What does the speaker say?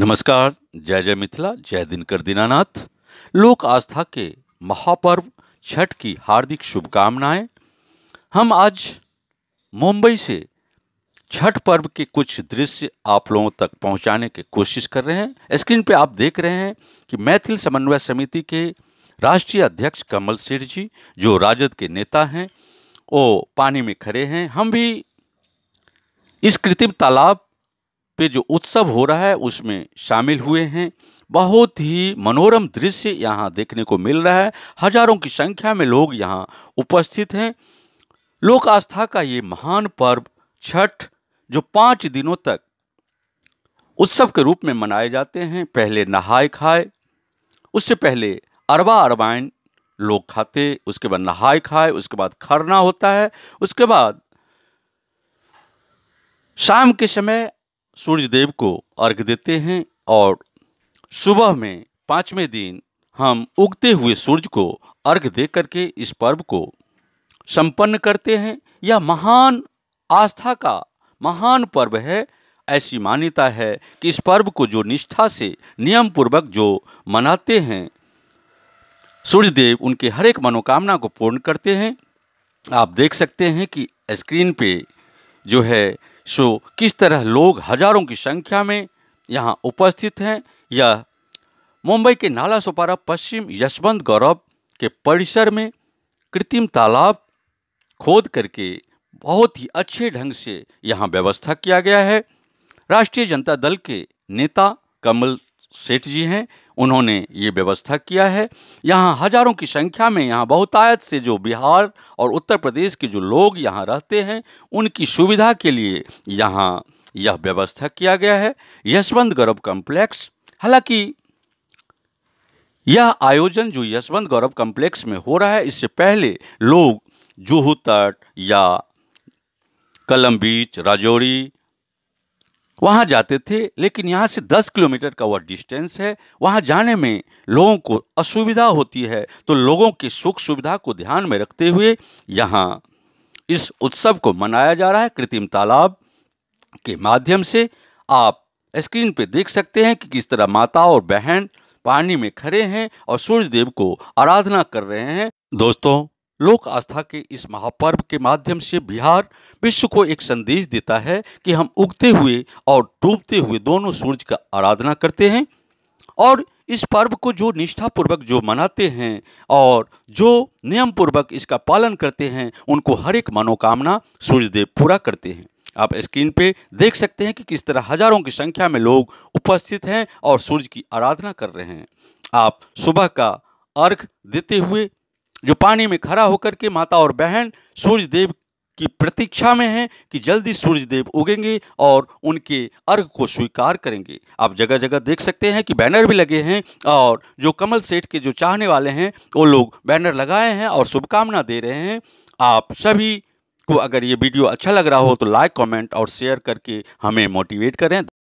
नमस्कार जय जय मिथिला जय दिनकर दीनानाथ लोक आस्था के महापर्व छठ की हार्दिक शुभकामनाएं हम आज मुंबई से छठ पर्व के कुछ दृश्य आप लोगों तक पहुंचाने की कोशिश कर रहे हैं स्क्रीन पे आप देख रहे हैं कि मैथिल समन्वय समिति के राष्ट्रीय अध्यक्ष कमल सेठ जी जो राजद के नेता हैं वो पानी में खड़े हैं हम भी इस कृत्रिम तालाब पे जो उत्सव हो रहा है उसमें शामिल हुए हैं बहुत ही मनोरम दृश्य यहाँ देखने को मिल रहा है हजारों की संख्या में लोग यहाँ उपस्थित हैं लोक आस्था का ये महान पर्व छठ जो पाँच दिनों तक उत्सव के रूप में मनाए जाते हैं पहले नहाए खाए उससे पहले अरबा अरबाइन लोग खाते उसके बाद नहाए खाए उसके बाद खरना होता है उसके बाद शाम के समय सूर्य देव को अर्घ देते हैं और सुबह में पाँचवें दिन हम उगते हुए सूर्य को अर्घ दे करके इस पर्व को संपन्न करते हैं यह महान आस्था का महान पर्व है ऐसी मान्यता है कि इस पर्व को जो निष्ठा से नियम पूर्वक जो मनाते हैं सूर्यदेव उनके हर एक मनोकामना को पूर्ण करते हैं आप देख सकते हैं कि स्क्रीन पे जो है सो किस तरह लोग हजारों की संख्या में यहाँ उपस्थित हैं यह मुंबई के नाला सोपारा पश्चिम यशवंत गौरव के परिसर में कृत्रिम तालाब खोद करके बहुत ही अच्छे ढंग से यहाँ व्यवस्था किया गया है राष्ट्रीय जनता दल के नेता कमल सेठ जी हैं उन्होंने ये व्यवस्था किया है यहाँ हजारों की संख्या में यहाँ बहुतायत से जो बिहार और उत्तर प्रदेश के जो लोग यहाँ रहते हैं उनकी सुविधा के लिए यहाँ यह व्यवस्था किया गया है यशवंत गौरव कॉम्प्लेक्स हालांकि यह आयोजन जो यशवंत गौरव कॉम्प्लेक्स में हो रहा है इससे पहले लोग जूहू तट या कलम बीच राजौरी वहाँ जाते थे लेकिन यहाँ से 10 किलोमीटर का वह डिस्टेंस है वहाँ जाने में लोगों को असुविधा होती है तो लोगों की सुख सुविधा को ध्यान में रखते हुए यहाँ इस उत्सव को मनाया जा रहा है कृत्रिम तालाब के माध्यम से आप स्क्रीन पे देख सकते हैं कि किस तरह माता और बहन पानी में खड़े हैं और सूर्य देव को आराधना कर रहे हैं दोस्तों लोक आस्था के इस महापर्व के माध्यम से बिहार विश्व को एक संदेश देता है कि हम उगते हुए और डूबते हुए दोनों सूर्य का आराधना करते हैं और इस पर्व को जो निष्ठापूर्वक जो मनाते हैं और जो नियम पूर्वक इसका पालन करते हैं उनको हर एक मनोकामना सूर्यदेव पूरा करते हैं आप स्क्रीन पे देख सकते हैं कि किस तरह हजारों की संख्या में लोग उपस्थित हैं और सूर्य की आराधना कर रहे हैं आप सुबह का अर्घ देते हुए जो पानी में खड़ा होकर के माता और बहन सूर्य देव की प्रतीक्षा में हैं कि जल्दी सूर्य देव उगेंगे और उनके अर्घ को स्वीकार करेंगे आप जगह जगह देख सकते हैं कि बैनर भी लगे हैं और जो कमल सेठ के जो चाहने वाले हैं वो लोग बैनर लगाए हैं और शुभकामना दे रहे हैं आप सभी को अगर ये वीडियो अच्छा लग रहा हो तो लाइक कमेंट और शेयर करके हमें मोटिवेट करें